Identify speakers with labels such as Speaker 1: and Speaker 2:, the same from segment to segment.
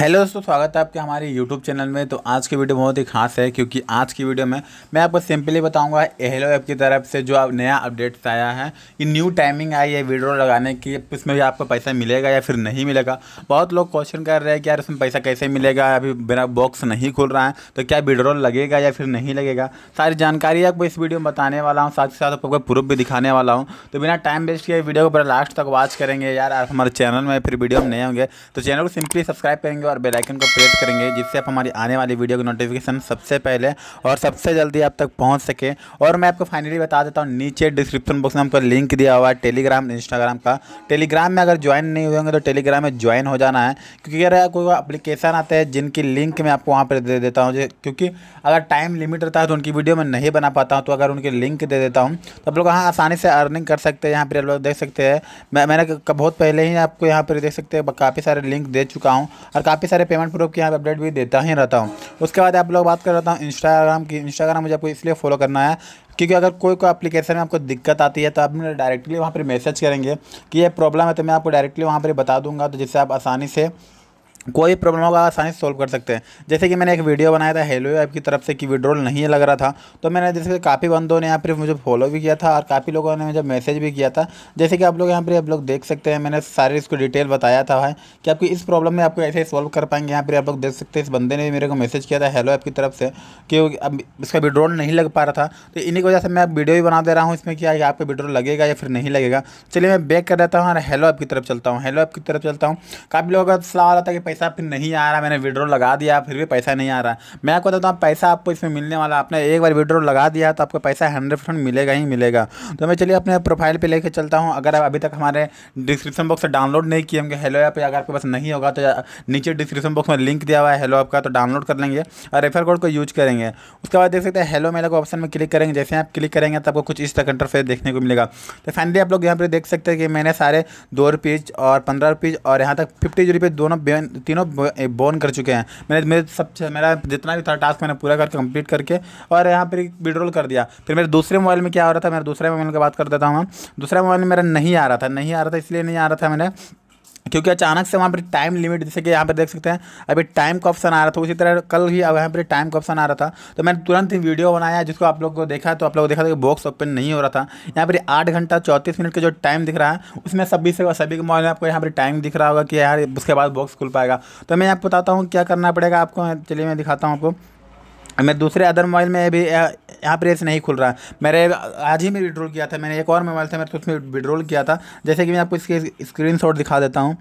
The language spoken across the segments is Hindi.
Speaker 1: हेलो दोस्तों स्वागत है आपके हमारे यूट्यूब चैनल में तो आज की वीडियो बहुत ही खास है क्योंकि आज की वीडियो में मैं आपको सिंपली बताऊंगा एहलो ऐप की तरफ से जो अब नया अपडेट्स आया है ये न्यू टाइमिंग आई है वीडियो लगाने की उसमें भी आपको पैसा मिलेगा या फिर नहीं मिलेगा बहुत लोग क्वेश्चन कर रहे हैं कि यार उसमें पैसा कैसे मिलेगा अभी मेरा बॉक्स नहीं खुल रहा है तो क्या वीडियो लगेगा या फिर नहीं लगेगा सारी जानकारी आपको इस वीडियो में बताने वाला हूँ साथ ही साथ आपको प्रूफ भी दिखाने वाला हूँ तो बिना टाइम वेस्ट किए वीडियो को पूरा लास्ट तक वॉच करेंगे यार हमारे चैनल में फिर वीडियो हम नए होंगे तो चैनल को सिंपली सब्सक्राइब करेंगे और बेल आइकन को प्रेस करेंगे जिससे आप हमारी आने वाली वीडियो की नोटिफिकेशन सबसे पहले और सबसे जल्दी आप तक पहुँच सके और मैं आपको फाइनली बता देता हूँ नीचे डिस्क्रिप्शन बॉक्स में आपको लिंक दिया हुआ है टेलीग्राम इंस्टाग्राम का टेलीग्राम में अगर ज्वाइन नहीं हुए होंगे तो टेलीग्राम में ज्वाइन हो जाना है क्योंकि अगर कोई अप्लीकेशन आते हैं जिनकी लिंक मैं आपको वहाँ पर दे देता हूँ क्योंकि अगर टाइम लिमिट रहता है तो उनकी वीडियो मैं नहीं बना पाता हूँ तो अगर उनकी लिंक दे देता हूँ तो आप लोग यहाँ आसानी से अर्निंग कर सकते हैं यहाँ पर लोग देख सकते हैं मैं मैंने बहुत पहले ही आपको यहाँ पर देख सकते हैं काफ़ी सारे लिंक दे चुका हूँ और काफ़ी सारे पेमेंट प्रूफ के यहाँ पर अपडेट भी देता ही रहता हूँ उसके बाद आप लोग बात कर रहा हूँ इंस्टाग्राम की इंस्टाग्राम मुझे आपको इसलिए फॉलो करना है क्योंकि अगर कोई कोई एप्लीकेशन में आपको दिक्कत आती है तो आप मेरे डायरेक्टली वहाँ पर मैसेज करेंगे कि ये प्रॉब्लम है तो मैं आपको डायरेक्टली वहाँ पर बता दूँगा तो जिससे आप आसानी से कोई प्रॉब्लम होगा आसानी से सॉल्व कर सकते हैं जैसे कि मैंने एक वीडियो बनाया था हेलो ऐप की तरफ से कि विड्रॉल नहीं लग रहा था तो मैंने जैसे काफ़ी बंदों ने यहाँ पर मुझे फॉलो भी किया था और काफ़ी लोगों ने मुझे मैसेज भी किया था जैसे कि आप लोग यहाँ पर आप लोग देख सकते हैं मैंने सारे इसको डिटेल बताया था भाई कि आपकी इस प्रॉब्लम में आपको ऐसे सॉल्व कर पाएंगे यहाँ पर आप लोग देख सकते हैं इस बंदे ने भी मेरे को मैसेज किया था हेलो ऐप की तरफ से कि अब इसका विड्रॉल नहीं लग पा रहा था तो इन्हीं की वजह से मैं अब वीडियो भी बना दे रहा हूँ इसमें क्या आपका विड्रॉल लगेगा या फिर नहीं लगेगा चलिए मैं बैक कर देता हूँ और हेलो ऐप की तरफ चलता हूँ हेलो ऐप की तरफ चलता हूँ काफ़ी लोगों का सलाह आ रहा था कि पैसा फिर नहीं आ रहा मैंने विड्रो लगा दिया फिर भी पैसा नहीं आ रहा मैं आपको बताता हूँ पैसा आपको इसमें मिलने वाला आपने एक बार विड्रो लगा दिया तो आपको पैसा हंड्रेड परसेंट मिलेगा ही मिलेगा तो मैं चलिए अपने प्रोफाइल पर लेकर चलता हूँ अगर आप अभी तक हमारे डिस्क्रिप्शन बॉक्स से डाउनलोड नहीं किए होंगे हेलो ऐप अगर आपके पास नहीं होगा तो नीचे डिस्क्रिप्शन बॉक्स में लिंक दिया हुआ है हेलो ऐप का तो डाउनलोड कर लेंगे और रेफर कोड को यूज करेंगे उसके बाद देख सकते हैं हेलो मेला को ऑप्शन में क्लिक करेंगे जैसे आप क्लिक करेंगे तो आपको कुछ इस तक इंटरफेस देखने को मिलेगा तो फाइनली आप लोग यहाँ पर देख सकते हैं कि मैंने सारे दो रुपीज़ और पंद्रह रुपीज़ और यहाँ तक फिफ्टी रुपीज़ दोनों तीनों बोन कर चुके हैं मैंने मेरे सब मेरा जितना भी था टास्क मैंने पूरा करके कंप्लीट करके और यहाँ पर विड्रॉल कर दिया फिर मेरे दूसरे मोबाइल में क्या हो रहा था मेरे दूसरे मोबाइल की बात कर देता हूँ दूसरा मोबाइल मेरा नहीं आ रहा था नहीं आ रहा था इसलिए नहीं आ रहा था मैंने क्योंकि अचानक से वहाँ पर टाइम लिमिट जैसे कि यहाँ पर देख सकते हैं अभी टाइम का ऑप्शन आ रहा था तो उसी तरह कल ही अब यहाँ पर टाइम का ऑप्शन आ रहा था तो मैंने तुरंत ही वीडियो बनाया जिसको आप लोग को देखा तो आप लोग देखा था कि बॉक्स ओपन नहीं हो रहा था यहाँ पर आठ घंटा चौंतीस मिनट का जो टाइम दिख रहा है उसमें सभी से सभी के मोबाइल में आपको यहाँ पर टाइम दिख रहा होगा कि यार उसके बाद बॉक्स खुल पाएगा तो मैं आपको बताता हूँ क्या करना पड़ेगा आपको चलिए मैं दिखाता हूँ आपको मैं दूसरे अदर मोबाइल में अभी यहाँ पर ऐसे नहीं खुल रहा मेरे आज ही में विड्रॉल किया था मैंने एक और मोबाइल था मेरे तो उसमें विड्रॉल किया था जैसे कि मैं आपको इसके स्क्रीनशॉट दिखा देता हूँ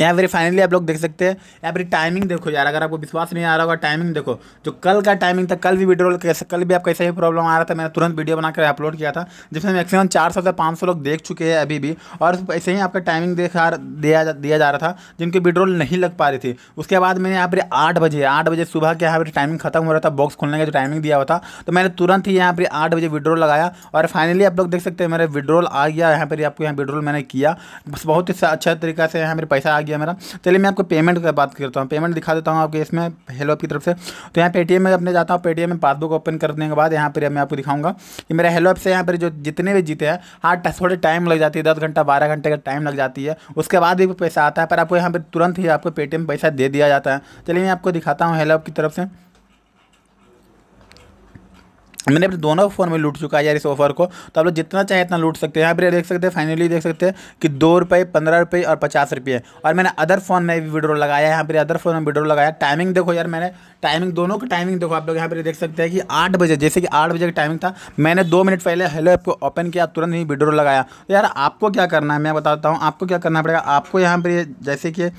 Speaker 1: यहाँ पर फाइनली आप लोग देख सकते हैं यहाँ पर टाइमिंग देखो यार अगर आपको विश्वास नहीं आ रहा होगा टाइमिंग देखो जो कल का टाइमिंग था कल भी वीडियो कैसे कल भी आप कैसे ही प्रॉब्लम आ रहा था मैंने तुरंत वीडियो बनाकर अपलोड किया था जिसमें मैक्सिमम चार सौ से पाँच सौ लोग देख चुके हैं अभी भी और ऐसे ही आपका टाइमिंग देखा दिया दिया जा रहा था जिनकी विड्रोल नहीं लग पा रही थी उसके बाद मैंने यहाँ पर आठ बजे आठ बजे सुबह के यहाँ पर टाइमिंग खत्म हो रहा था बॉक्स खोलने का जो टाइमिंग दिया हुआ था तो मैंने तुरंत ही यहाँ पर आठ बजे विड्रोल लगाया और फाइनली आप लोग देख सकते हैं मेरा विड्रोल आ गया यहाँ पर आपको यहाँ विड्रोल मैंने किया बहुत ही अच्छा तरीका से यहाँ पर पैसा आ गया मेरा चलिए मैं आपको पेमेंट का बात करता हूँ पेमेंट दिखा देता हूँ आपके इसमें हेलोप की तरफ से तो यहाँ पेटीएम में अपने जाता हूँ पेटीएम में पासबुक ओपन करने के बाद यहाँ पर मैं आपको दिखाऊंगा कि मेरा हेलोप से यहाँ पर जो जितने भी जीते हैं हाँ थोड़े टाइम लग जाती है दस घंटा बारह घंटे का टाइम लग जाती है उसके बाद भी पैसा आता है पर आपको यहाँ पर तुरंत ही आपको पेटीएम पैसा दे दिया जाता है चलिए मैं आपको दिखाता हूँ हेलोप की तरफ से मैंने अपने दोनों फ़ोन में लूट चुका है यार इस ऑफर को तो आप लोग जितना चाहे इतना लूट सकते हैं यहाँ पर देख सकते हैं फाइनली देख सकते हैं कि दो रुपये पंद्रह रुपये और पचास रुपये और मैंने अदर फ़ोन में भी वीडियो लगाया यहाँ पर अदर फ़ोन में वीडियो लगाया टाइमिंग देखो यार मैंने टाइमिंग दोनों का टाइमिंग देखो आप लोग यहाँ पर देख सकते हैं कि आठ बजे जैसे कि आठ बजे का टाइमिंग था मैंने दो मिनट पहले हेलो ऐप को ओपन किया तुरंत ही वीडियो लगाया तो यार आपको क्या करना है मैं बताता हूँ आपको क्या करना पड़ेगा आपको यहाँ पर जैसे कि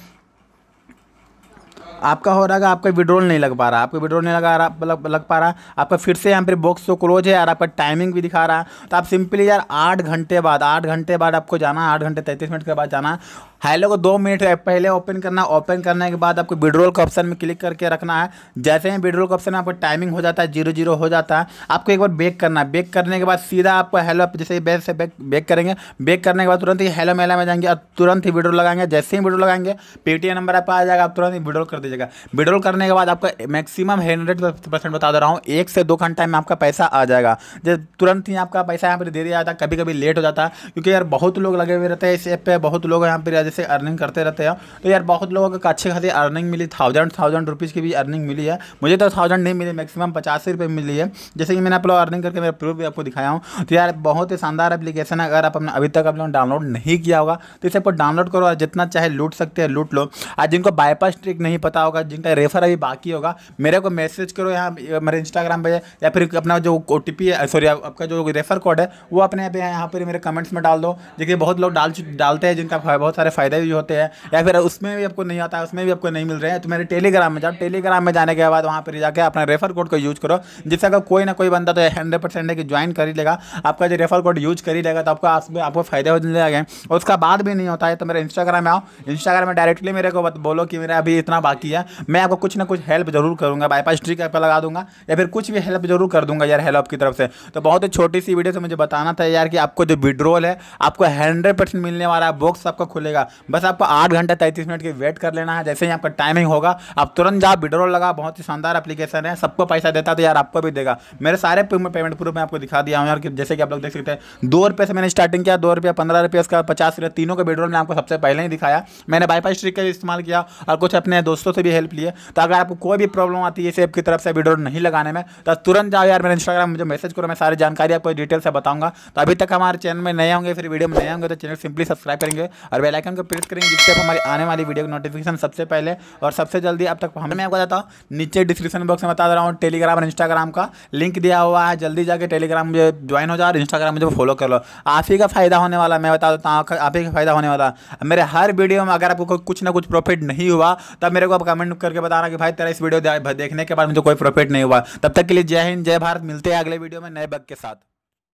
Speaker 1: आपका हो रहा है आपका विड्रोल नहीं लग पा रहा आपका विड्रोल नहीं लगा रहा लग, लग पा रहा आपका फिर से यहाँ पर बॉक्स तो क्लोज है यार आपका टाइमिंग भी दिखा रहा है तो आप सिंपली यार आठ घंटे बाद आठ घंटे बाद आपको जाना आठ घंटे तैंतीस मिनट के बाद जाना हेलो को दो मिनट पहले ओपन करना ओपन करने के बाद आपको विड्रोल का ऑप्शन में क्लिक करके रखना है जैसे ही विड्रोल का ऑप्शन आपको टाइमिंग हो जाता है जीरो जीरो हो जाता है आपको एक बार बेक करना है बेक करने के बाद सीधा आपको हेलो आप जैसे बेस से बेक बेक करेंगे बेक करने के बाद तुरंत ही हेलो मेला में जाएंगे और तुरंत ही विड्रो लगाएंगे जैसे ही विड्रोल लगाएंगे पेटीएम नंबर आप आ जाएगा आप तुरंत ही विड्रोल कर दीजिएगा विड्रोल करने के बाद आपका मैक्सिमम हंड्रेड परसेंट बता दे रहा हूँ एक से दो घंटा में आपका पैसा आ जाएगा जब तुरंत ही आपका पैसा यहाँ पर दे दिया जाता है कभी कभी लेट हो जाता है क्योंकि यार बहुत लोग लगे हुए रहते हैं इस ऐप पर बहुत लोग यहाँ पर से अर्निंग करते रहते हैं तो यार बहुत लोगों को अच्छी खासी अर्निंग मिली थाउजेंड थाउजेंड रुपीज़ की भी अर्निंग मिली है मुझे तो थाउजेंड नहीं मिली मैक्सिमम पचास रुपये मिली है जैसे कि मैंने आप लोग अर्निंग करके मेरा प्रूफ भी आपको दिखाया हूँ तो यार बहुत ही शानदार अपलीकेशन है अगर आप अपने अभी तक आप लोगों ने डाउनलोड नहीं किया होगा तो इसे आपको डाउनलोड करो और जितना चाहे लूट सकते हैं लूट लो आज जिनको बाईपास ट्रिक नहीं पता होगा जिनका रेफर अभी बाकी होगा मेरे को मैसेज करो यहाँ मेरे इंस्टाग्राम पर या फिर अपना जो ओ है सॉरी आपका जो रेफर कोड है वो अपने यहाँ पर मेरे कमेंट्स में डाल दो जिनके बहुत लोग डाल डालते हैं जिनका बहुत सारे फायदे फ़ायदे भी होते हैं या फिर उसमें भी आपको नहीं आता है उसमें भी आपको नहीं मिल रहे हैं तो मेरे टेलीग्राम में जाओ टेलीग्राम में जाने के बाद वहाँ पर जाकर अपना रेफर कोड को यूज करो जिससे अगर कोई ना कोई बंदा तो हंड्रेड परसेंट है कि ज्वाइन कर ही लेगा आपका जो रेफर कोड यूज कर ही लेगा तो आपको आपको फ़ायदे हो जाएंगे और उसका बाद भी नहीं होता है तो मेरे इंस्टाग्राम में आओ इंस्टाग्राम में डायरेक्टली मेरे को बोलो कि मेरा अभी इतना बाकी है मैं आपको कुछ ना कुछ हेल्प जरूर करूँगा बाईपास ट्रिक ऐप लगा दूंगा या फिर कुछ भी हेल्प जरूर कर दूंगा यार हेल्प की तरफ से तो बहुत ही छोटी सी वीडियो से मुझे बताना था यार कि आपको जो विड्रोल है आपको हंड्रेड परसेंट मिलने वाला है बॉक्स आपका खुलेगा जाएगा बस आपको आठ घंटे तैंतीस मिनट के वेट कर लेना है जैसे ही आपका टाइमिंग होगा आप तुरंत जाओ विड्रॉल लगा बहुत ही शानदार एप्लीकेशन है सबको पैसा देता तो यार आपको भी देगा मेरे सारे पेमेंट प्रूफ मैं आपको दिखा दिया हूँ यार जैसे कि आप लोग देख सकते हैं दो रुपये से मैंने स्टार्टिंग किया दो रुपये पंद्रह रुपये उसका पचास रुपये तीनों का विड्रॉल मैं आपको सबसे पहले ही दिखाया मैंने बाईपास ट्रिक का इस्तेमाल किया और कुछ अपने दोस्तों से भी हेल्प लिए तो अगर आपको कोई भी प्रॉब्लम आती है इस ऐप की तरफ से विड्रॉल नहीं लगाने में तो तुरंत जाओ यार मेरे इंस्टाग्राम मुझे मैसेज करो मैं सारी जानकारी आपको डिटेल से बताऊंगा तो अभी तक हमारे चैनल में नए होंगे फिर वीडियो में नए होंगे तो चैनल सिंपली सब्सक्राइब करेंगे और बेलाइकन बेलाइकन को प्रेस करेंगे जिससे आप हमारी आने वाली वीडियो की नोटिफिकेशन सबसे पहले और सबसे जल्दी अब तक हमें आपको बताता हूँ नीचे डिस्क्रिप्शन बॉक्स में बता रहा हूँ टेलीग्राम और इंस्टाग्राम का लिंक दिया हुआ है जल्दी जाकर टेलीग्राम मुझे ज्वाइन हो जाओ और इंस्टाग्राम मुझे फॉलो कर लो आप ही का फायदा होने वाला मैं बता देता हूँ आप ही का फायदा होने वाला मेरे हर वीडियो में अगर आपको कुछ ना कुछ प्रॉफिट नहीं हुआ तब मेरे को आप कमेंट करके बताना कि भाई तेरा इस वीडियो देखने के बाद मुझे कोई प्रॉफिट नहीं हुआ तब तक के लिए जय हिंद जय भारत मिलते हैं अगले वीडियो में नए बग के साथ